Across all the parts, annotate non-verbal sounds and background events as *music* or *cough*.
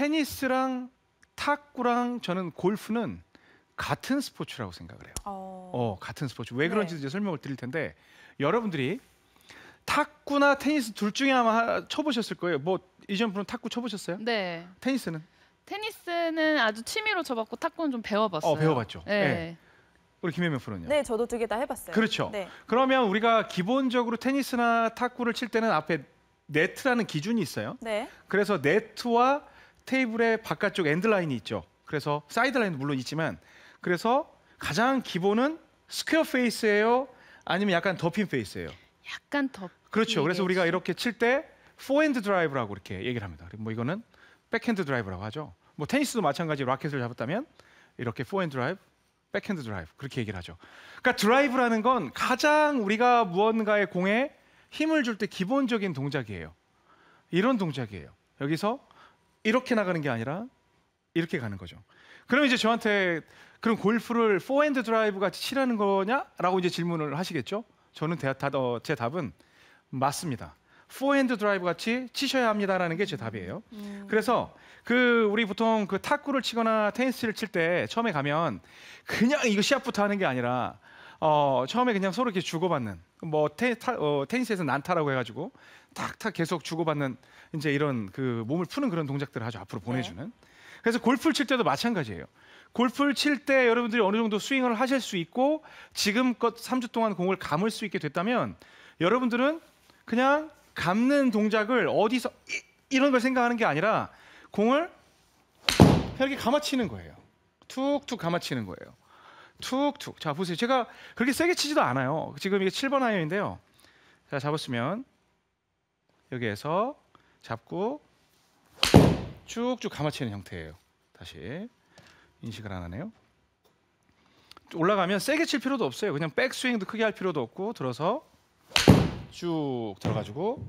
테니스랑 탁구랑 저는 골프는 같은 스포츠라고 생각을 해요. 어, 어 같은 스포츠. 왜 네. 그런지 네. 이제 설명을 드릴 텐데 여러분들이 탁구나 테니스 둘 중에 아마 쳐보셨을 거예요. 뭐 이전 분은 탁구 쳐보셨어요? 네. 테니스는? 테니스는 아주 취미로 쳐봤고 탁구는 좀 배워봤어요. 어, 배워봤죠. 네. 네. 우리 김혜명 프로는요? 네, 저도 두 개 다 해봤어요. 그렇죠. 네. 그러면 우리가 기본적으로 테니스나 탁구를 칠 때는 앞에 네트라는 기준이 있어요. 네. 그래서 네트와 테이블의 바깥쪽 엔드라인이 있죠. 그래서 사이드라인도 물론 있지만 그래서 가장 기본은 스퀘어 페이스예요. 아니면 약간 덮인 페이스예요. 약간 덮. 그렇죠. 그래서 우리가 이렇게 칠 때 포핸드 드라이브라고 이렇게 얘기를 합니다. 뭐 이거는 백핸드 드라이브라고 하죠. 뭐 테니스도 마찬가지 라켓을 잡았다면 이렇게 포핸드 드라이브, 백핸드 드라이브 그렇게 얘기를 하죠. 그러니까 드라이브라는 건 가장 우리가 무언가의 공에 힘을 줄 때 기본적인 동작이에요. 이런 동작이에요. 여기서 이렇게 나가는 게 아니라 이렇게 가는 거죠. 그럼 이제 저한테 그럼 골프를 포핸드 드라이브 같이 치라는 거냐라고 이제 질문을 하시겠죠? 저는 대, 다, 어, 제 답은 맞습니다. 포핸드 드라이브 같이 치셔야 합니다라는 게 제 답이에요. 음. 음. 그래서 그 우리 보통 그 탁구를 치거나 테니스를 칠 때 처음에 가면 그냥 이거 시합부터 하는 게 아니라 어, 처음에 그냥 서로 이렇게 주고받는 뭐 테, 타, 어, 테니스에서 난타라고 해가지고 탁탁 계속 주고받는 이제 이런 그 몸을 푸는 그런 동작들을 아주 앞으로 네. 보내주는. 네. 그래서 골프를 칠 때도 마찬가지예요. 골프를 칠 때 여러분들이 어느 정도 스윙을 하실 수 있고 지금껏 3주 동안 공을 감을 수 있게 됐다면 여러분들은 그냥 감는 동작을 어디서 이, 이런 걸 생각하는 게 아니라 공을 이렇게 감아치는 거예요. 툭툭 감아치는 거예요. 툭툭. 자, 보세요. 제가 그렇게 세게 치지도 않아요. 지금 이게 7번 아이언인데요. 자, 잡았으면 여기에서 잡고 쭉쭉 감아치는 형태예요. 다시 인식을 안 하네요. 올라가면 세게 칠 필요도 없어요. 그냥 백스윙도 크게 할 필요도 없고 들어서 쭉 들어가지고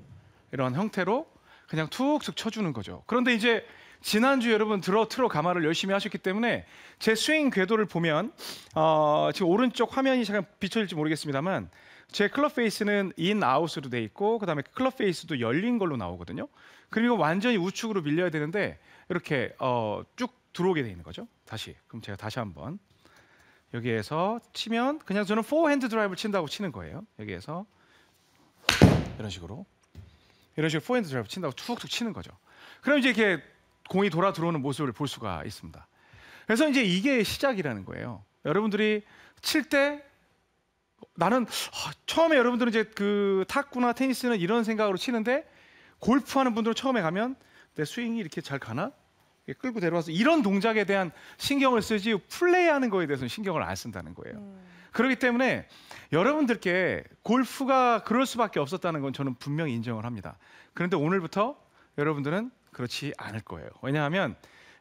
이런 형태로 그냥 툭툭 쳐주는 거죠. 그런데 이제 지난주 여러분 들어 틀어 가마를 열심히 하셨기 때문에 제 스윙 궤도를 보면 어, 지금 오른쪽 화면이 잠깐 비춰질지 모르겠습니다만 제 클럽 페이스는 인 아웃으로 돼 있고 그다음에 클럽 페이스도 열린 걸로 나오거든요. 그리고 완전히 우측으로 밀려야 되는데 이렇게 어, 쭉 들어오게 돼 있는 거죠. 다시 그럼 제가 다시 한번 여기에서 치면 그냥 저는 포핸드 드라이브를 친다고 치는 거예요. 여기에서 이런 식으로 이런 식으로 포핸드 드라이브 친다고 툭툭 치는 거죠. 그럼 이제 이렇게 공이 돌아 들어오는 모습을 볼 수가 있습니다. 그래서 이제 이게 시작이라는 거예요. 여러분들이 칠 때 나는 아, 처음에 여러분들은 이제 그 탁구나 테니스는 이런 생각으로 치는데 골프하는 분들은 처음에 가면 내 스윙이 이렇게 잘 가나? 끌고 데려와서 이런 동작에 대한 신경을 쓰지 플레이하는 거에 대해서는 신경을 안 쓴다는 거예요. 음. 그렇기 때문에 여러분들께 골프가 그럴 수밖에 없었다는 건 저는 분명히 인정을 합니다. 그런데 오늘부터 여러분들은 그렇지 않을 거예요. 왜냐하면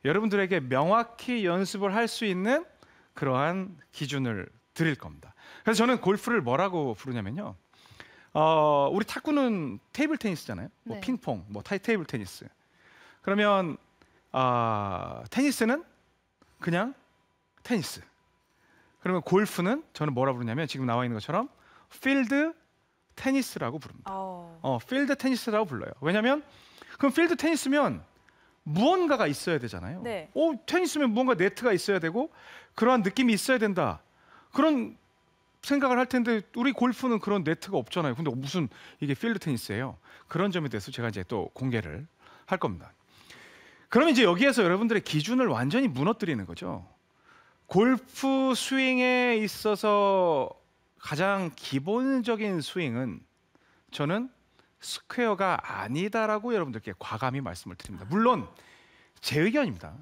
여러분들에게 명확히 연습을 할 수 있는 그러한 기준을 드릴 겁니다. 그래서 저는 골프를 뭐라고 부르냐면요. 어, 우리 탁구는 테이블 테니스잖아요. 뭐 네. 핑퐁, 뭐 타이 테이블 테니스. 그러면 어, 테니스는 그냥 테니스. 그러면 골프는 저는 뭐라 부르냐면 지금 나와 있는 것처럼 필드 테니스라고 부릅니다. 오. 어. 어, 필드 테니스라고 불러요. 왜냐하면 그럼 필드 테니스면 무언가가 있어야 되잖아요. 네. 오, 어, 테니스면 무언가 네트가 있어야 되고 그러한 느낌이 있어야 된다. 그런 생각을 할 텐데 우리 골프는 그런 네트가 없잖아요. 근데 무슨 이게 필드 테니스예요. 그런 점에 대해서 제가 이제 또 공개를 할 겁니다. 그러면 이제 여기에서 여러분들의 기준을 완전히 무너뜨리는 거죠. 골프 스윙에 있어서 가장 기본적인 스윙은 저는 스퀘어가 아니다라고 여러분들께 과감히 말씀을 드립니다. 물론 제 의견입니다.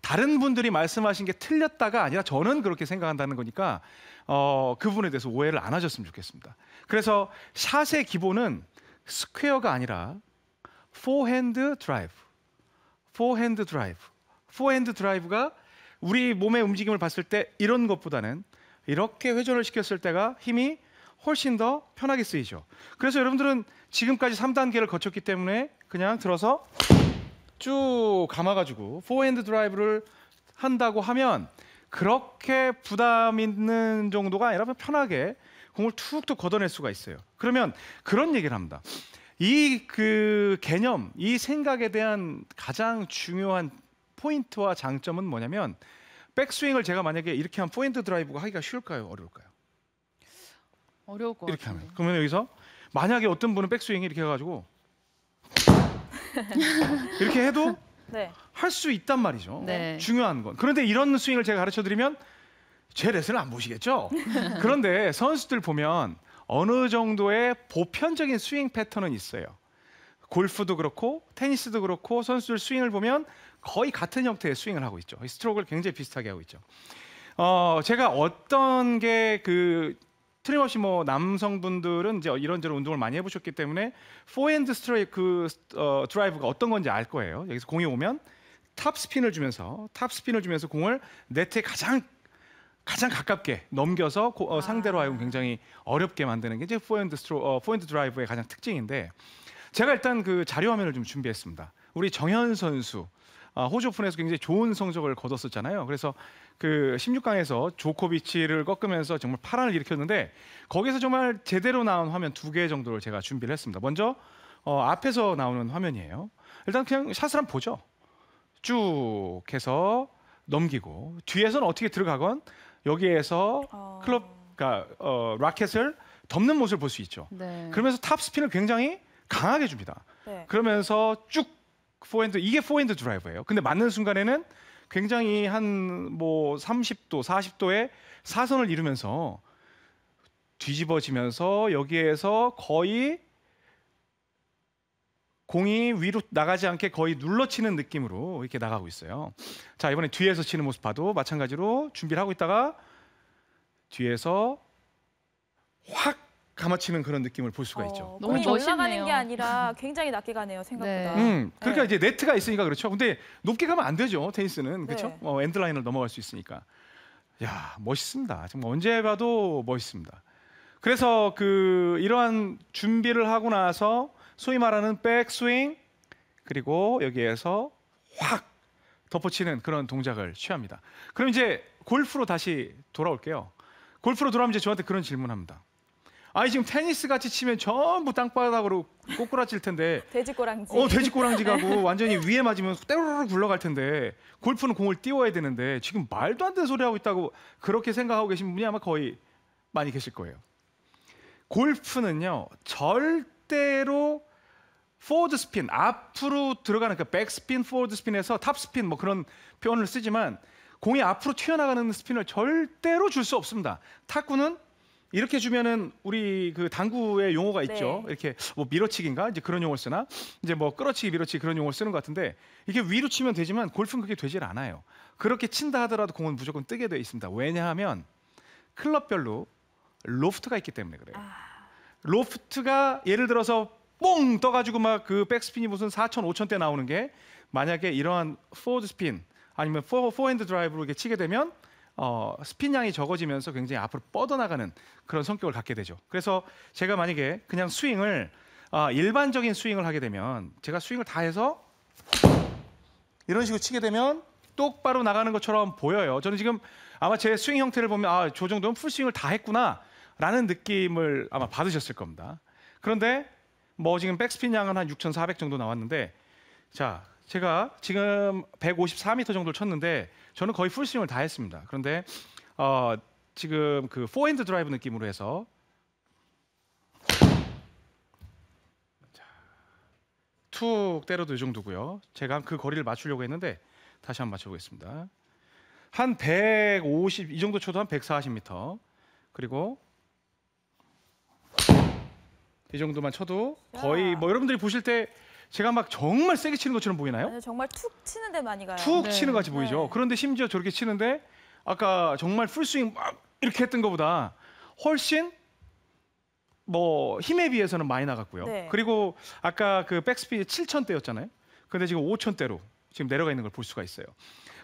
다른 분들이 말씀하신 게 틀렸다가 아니라 저는 그렇게 생각한다는 거니까 어, 그분에 대해서 오해를 안 하셨으면 좋겠습니다. 그래서 샷의 기본은 스퀘어가 아니라 포핸드 드라이브, 포핸드 드라이브, 포핸드 드라이브가 우리 몸의 움직임을 봤을 때 이런 것보다는 이렇게 회전을 시켰을 때가 힘이 훨씬 더 편하게 쓰이죠. 그래서 여러분들은 지금까지 3단계를 거쳤기 때문에 그냥 들어서 쭉 감아가지고 포핸드 드라이브를 한다고 하면 그렇게 부담 있는 정도가 아니라 편하게 공을 툭툭 걷어낼 수가 있어요. 그러면 그런 얘기를 합니다. 이 그 개념, 이 생각에 대한 가장 중요한 포인트와 장점은 뭐냐면 백스윙을 제가 만약에 이렇게 한 포인트 드라이브가 하기가 쉬울까요? 어려울까요? 어려울 것 이렇게 하면 그러면 여기서 만약에 어떤 분은 백스윙이 이렇게 해가지고 *laughs* 이렇게 해도 네. 할수 있단 말이죠. 네. 중요한 건 그런데 이런 스윙을 제가 가르쳐 드리면 제 레슨을 안 보시겠죠. *laughs* 그런데 선수들 보면 어느 정도의 보편적인 스윙 패턴은 있어요. 골프도 그렇고 테니스도 그렇고 선수들 스윙을 보면 거의 같은 형태의 스윙을 하고 있죠. 스트로크를 굉장히 비슷하게 하고 있죠. 어, 제가 어떤 게그 틀림없이 뭐 남성분들은 이제 이런저런 운동을 많이 해보셨기 때문에 포핸드 스트라이크 어, 드라이브가 어떤 건지 알 거예요. 여기서 공이 오면 탑 스핀을 주면서 탑 스핀을 주면서 공을 네트에 가장 가장 가깝게 넘겨서 고, 어, 상대로 아. 하여금 굉장히 어렵게 만드는 게 이제 포핸드 스트로 어, 포핸드 드라이브의 가장 특징인데 제가 일단 그 자료 화면을 좀 준비했습니다. 우리 정현 선수 아, 호주 오픈에서 굉장히 좋은 성적을 거뒀었잖아요. 그래서 그 16강에서 조코비치를 꺾으면서 정말 파란을 일으켰는데 거기서 정말 제대로 나온 화면 두 개 정도를 제가 준비를 했습니다. 먼저 어, 앞에서 나오는 화면이에요. 일단 그냥 샷을 한번 보죠. 쭉 해서 넘기고 뒤에서는 어떻게 들어가건 여기에서 어... 클럽 그러니까 어, 라켓을 덮는 모습을 볼 수 있죠. 네. 그러면서 탑 스핀을 굉장히 강하게 줍니다. 네. 그러면서 쭉 포핸드 이게 포핸드 드라이브예요 근데 맞는 순간에는 굉장히 한 뭐 30도, 40도의 사선을 이루면서 뒤집어지면서 여기에서 거의 공이 위로 나가지 않게 거의 눌러치는 느낌으로 이렇게 나가고 있어요. 자 이번에 뒤에서 치는 모습 봐도 마찬가지로 준비를 하고 있다가 뒤에서 확 감아치는 그런 느낌을 볼 수가 어, 있죠. 너무 그렇죠? 올라가는 게 아니라 굉장히 낮게 가네요 생각보다. 네. 음, 그러니까 네. 이제 네트가 있으니까 그렇죠. 근데 높게 가면 안 되죠 테니스는 네. 그렇죠. 네. 어, 엔드라인을 넘어갈 수 있으니까. 야 멋있습니다. 정말 언제 봐도 멋있습니다. 그래서 그 이러한 준비를 하고 나서 소위 말하는 백스윙 그리고 여기에서 확 덮어치는 그런 동작을 취합니다. 그럼 이제 골프로 다시 돌아올게요. 골프로 돌아오면 이제 저한테 그런 질문합니다. 아니 지금 테니스 같이 치면 전부 땅바닥으로 꼬꾸라질 텐데. *laughs* 돼지꼬랑지. 어, 돼지꼬랑지 가고 *laughs* 네. 완전히 위에 맞으면 때로르 굴러갈 텐데 골프는 공을 띄워야 되는데 지금 말도 안 되는 소리 하고 있다고 그렇게 생각하고 계신 분이 아마 거의 많이 계실 거예요. 골프는요 절대로 포워드 스핀 앞으로 들어가는 그 백스핀, 포워드 스핀에서 탑스핀 뭐 그런 표현을 쓰지만 공이 앞으로 튀어나가는 스핀을 절대로 줄 수 없습니다. 탁구는 이렇게 주면은 우리 그 당구의 용어가 네. 있죠. 네. 이렇게 뭐 밀어치기인가 이제 그런 용어를 쓰나 이제 뭐 끌어치기, 밀어치기 그런 용어를 쓰는 것 같은데 이게 위로 치면 되지만 골프는 그게 되질 않아요. 그렇게 친다 하더라도 공은 무조건 뜨게 돼 있습니다. 왜냐하면 클럽별로 로프트가 있기 때문에 그래요. 아... 로프트가 예를 들어서 뽕 떠가지고 막 그 백스핀이 무슨 4천, 5천 대 나오는 게 만약에 이러한 포워드 스핀 아니면 포, 포핸드 드라이브로 이렇게 치게 되면 어, 스핀 양이 적어지면서 굉장히 앞으로 뻗어나가는 그런 성격을 갖게 되죠. 그래서 제가 만약에 그냥 스윙을 아, 일반적인 스윙을 하게 되면 제가 스윙을 다 해서 이런 식으로 치게 되면 똑바로 나가는 것처럼 보여요. 저는 지금 아마 제 스윙 형태를 보면 아, 저 정도면 풀스윙을 다 했구나 라는 느낌을 아마 받으셨을 겁니다. 그런데 뭐 지금 백스핀 양은 한 6,400 정도 나왔는데 자, 제가 지금 1 5 4 m 정도를 쳤는데 저는 거의 풀스윙을 다 했습니다. 그런데 어, 지금 그 포핸드 드라이브 느낌으로 해서 자, 툭 때려도 이 정도고요. 제가 그 거리를 맞추려고 했는데 다시 한번 맞춰보겠습니다. 한 150, 이 정도 쳐도 한 140m. 그리고 이 정도만 쳐도 거의 뭐 여러분들이 보실 때 제가 막 정말 세게 치는 것처럼 보이나요? 아니 네, 정말 툭 치는 데 많이 가요. 툭 네. 치는 것 같이 네. 보이죠. 네. 그런데 심지어 저렇게 치는데 아까 정말 풀스윙 막 이렇게 했던 것보다 훨씬 뭐 힘에 비해서는 많이 나갔고요. 네. 그리고 아까 그백스피이7천대였잖아요 근데 지금 5천대로 지금 내려가 있는 걸 볼 수가 있어요.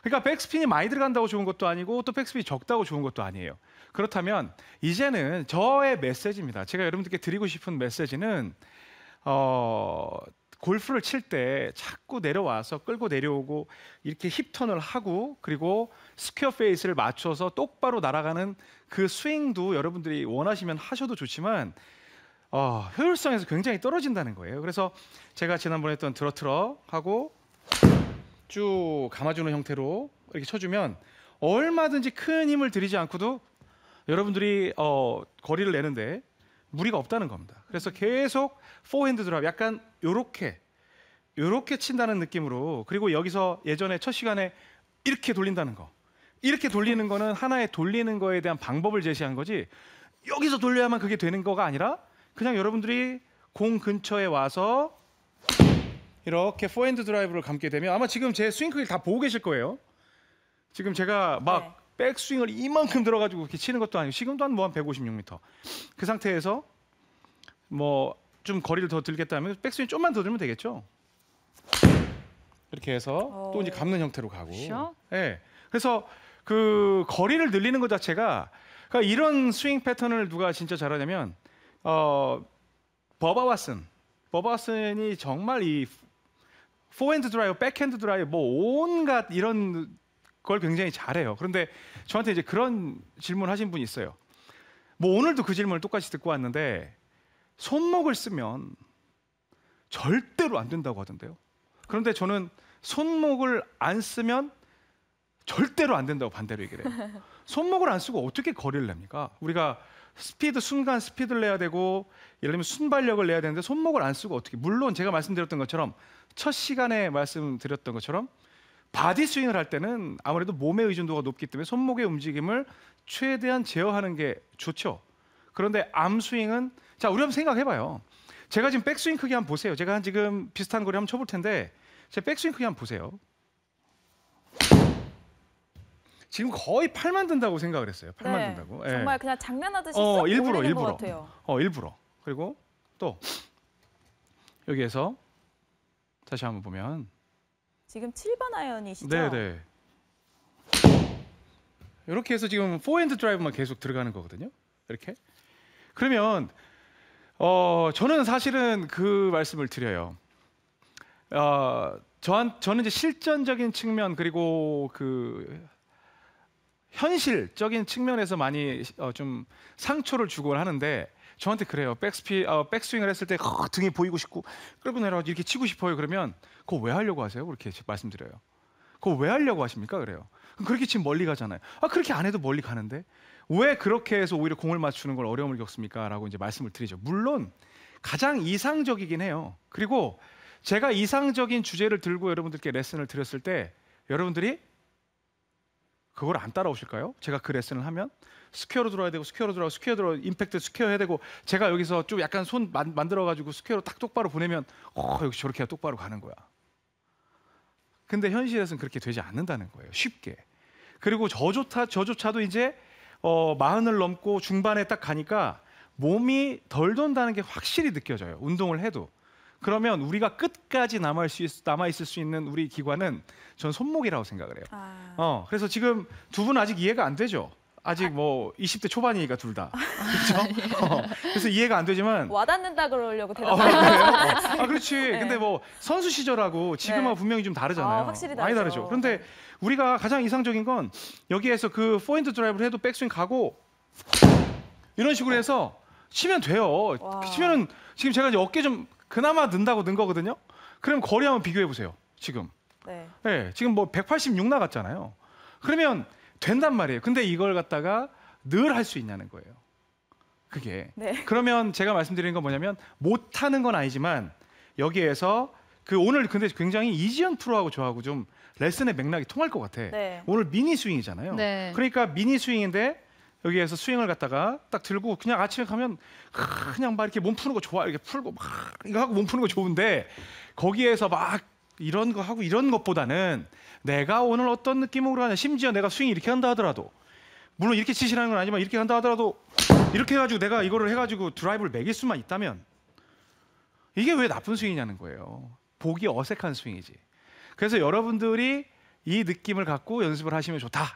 그러니까 백스핀이 많이 들어간다고 좋은 것도 아니고 또 백스핀이 적다고 좋은 것도 아니에요. 그렇다면 이제는 저의 메시지입니다. 제가 여러분들께 드리고 싶은 메시지는 어, 골프를 칠 때 자꾸 내려와서 끌고 내려오고 이렇게 힙턴을 하고 그리고 스퀘어 페이스를 맞춰서 똑바로 날아가는 그 스윙도 여러분들이 원하시면 하셔도 좋지만 어, 효율성에서 굉장히 떨어진다는 거예요. 그래서 제가 지난번에 했던 드러트러 하고 쭉 감아주는 형태로 이렇게 쳐주면 얼마든지 큰 힘을 들이지 않고도 여러분들이 어, 거리를 내는데 무리가 없다는 겁니다. 그래서 계속 포핸드 드랍 약간 요렇게 요렇게 친다는 느낌으로 그리고 여기서 예전에 첫 시간에 이렇게 돌린다는 거. 이렇게 돌리는 거는 하나의 돌리는 거에 대한 방법을 제시한 거지 여기서 돌려야만 그게 되는 거가 아니라 그냥 여러분들이 공 근처에 와서 이렇게 포핸드 드라이브를 감게 되면 아마 지금 제 스윙크를 다 보고 계실 거예요. 지금 제가 막 네. 백스윙을 이만큼 들어가지고 이렇게 치는 것도 아니고 지금도 한 뭐 한 156m. 그 상태에서 뭐 좀 거리를 더 들겠다면 백스윙 좀만 더 들면 되겠죠. 이렇게 해서 어... 또 이제 감는 형태로 가고. 예. 네. 그래서 그 거리를 늘리는 것 자체가 그러니까 이런 스윙 패턴을 누가 진짜 잘하냐면 어 버바 왓슨. 버바 왓슨이 정말 이 포핸드 드라이어, 백핸드 드라이어 뭐 온갖 이런 그걸 굉장히 잘해요. 그런데 저한테 이제 그런 질문 하신 분이 있어요. 뭐 오늘도 그 질문을 똑같이 듣고 왔는데 손목을 쓰면 절대로 안 된다고 하던데요. 그런데 저는 손목을 안 쓰면 절대로 안 된다고 반대로 얘기를 해요. *laughs* 손목을 안 쓰고 어떻게 거리를 냅니까? 우리가 스피드 순간 스피드를 내야 되고 예를 들면 순발력을 내야 되는데 손목을 안 쓰고 어떻게 물론 제가 말씀드렸던 것처럼 첫 시간에 말씀드렸던 것처럼 바디 스윙을 할 때는 아무래도 몸의 의존도가 높기 때문에 손목의 움직임을 최대한 제어하는 게 좋죠. 그런데 암 스윙은 자 우리 한번 생각해봐요. 제가 지금 백스윙 크기 한번 보세요. 제가 지금 비슷한 거리 한번 쳐볼 텐데 제 백스윙 크기 한번 보세요. 지금 거의 팔만 든다고 생각을 했어요. 팔만 네, 든다고. 예. 정말 그냥 장난하듯이 어, 일부러 일부러. 어 일부러. 그리고 또 여기에서 다시 한번 보면 지금 7번 아이언이시죠? 네네. 네. 이렇게 해서 지금 포핸드 드라이브만 계속 들어가는 거거든요. 이렇게. 그러면 어 저는 사실은 그 말씀을 드려요. 어 저한 저는 이제 실전적인 측면 그리고 그 현실적인 측면에서 많이 어, 좀 상처를 주곤 하는데 저한테 그래요. 백스피, 아, 백스윙을 했을 때 어, 등이 보이고 싶고 끌고 내려가 이렇게 치고 싶어요. 그러면 그거 왜 하려고 하세요? 그렇게 말씀드려요. 그거 왜 하려고 하십니까? 그래요. 그렇게 지금 멀리 가잖아요. 아 그렇게 안 해도 멀리 가는데 왜 그렇게 해서 오히려 공을 맞추는 걸 어려움을 겪습니까? 라고 이제 말씀을 드리죠. 물론 가장 이상적이긴 해요. 그리고 제가 이상적인 주제를 들고 여러분들께 레슨을 드렸을 때 여러분들이 그걸 안 따라오실까요? 제가 그 레슨을 하면 스퀘어로 들어야 되고 스퀘어로 들어가고 스퀘어 들어 임팩트 스퀘어 해야 되고 제가 여기서 좀 약간 손 만, 만들어가지고 스퀘어로 딱 똑바로 보내면 어 역시 저렇게 똑바로 가는 거야. 근데 현실에서는 그렇게 되지 않는다는 거예요. 쉽게. 그리고 저조차 저조차도 이제 어, 마흔을 넘고 중반에 딱 가니까 몸이 덜 돈다는 게 확실히 느껴져요. 운동을 해도. 그러면 우리가 끝까지 남아 있을 수, 남아 있을 수 있는 우리 기관은 전 손목이라고 생각을 해요. 아... 어, 그래서 지금 두 분 아직 이해가 안 되죠. 아직 아, 뭐 20대 초반이니까 둘 다. 그렇죠? 어, 그래서 이해가 안 되지만 와닿는다 그러려고 대답. 어, 어. 아, 그렇지. 네. 근데 뭐 선수 시절하고 지금은 네. 분명히 좀 다르잖아요. 아, 확실히 다르죠. 많이 다르죠. 그런데 네. 우리가 가장 이상적인 건 여기에서 그 포인트 드라이브를 해도 백스윙 가고 이런 식으로 해서 치면 돼요. 와. 치면은 지금 제가 이제 어깨 좀 그나마 는다고 는 거거든요. 그럼 거리 한번 비교해 보세요. 지금. 네. 네. 지금 뭐 186 나갔잖아요. 그러면 된단 말이에요. 근데 이걸 갖다가 늘 할 수 있냐는 거예요. 그게. 네. 그러면 제가 말씀드리는 건 뭐냐면 못 하는 건 아니지만 여기에서 그 오늘 근데 굉장히 이지연 프로하고 저하고 좀 레슨의 맥락이 통할 것 같아. 네. 오늘 미니 스윙이잖아요. 네. 그러니까 미니 스윙인데 여기에서 스윙을 갖다가 딱 들고 그냥 아침에 가면 그냥 막 이렇게 몸 푸는 거 좋아 이렇게 풀고 막 이거 하고 몸 푸는 거 좋은데 거기에서 막 이런 거 하고 이런 것보다는 내가 오늘 어떤 느낌으로 하냐 심지어 내가 스윙 이렇게 한다 하더라도 물론 이렇게 치시라는 건 아니지만 이렇게 한다 하더라도 이렇게 해가지고 내가 이거를 해가지고 드라이브를 매길 수만 있다면 이게 왜 나쁜 스윙이냐는 거예요. 보기 어색한 스윙이지. 그래서 여러분들이 이 느낌을 갖고 연습을 하시면 좋다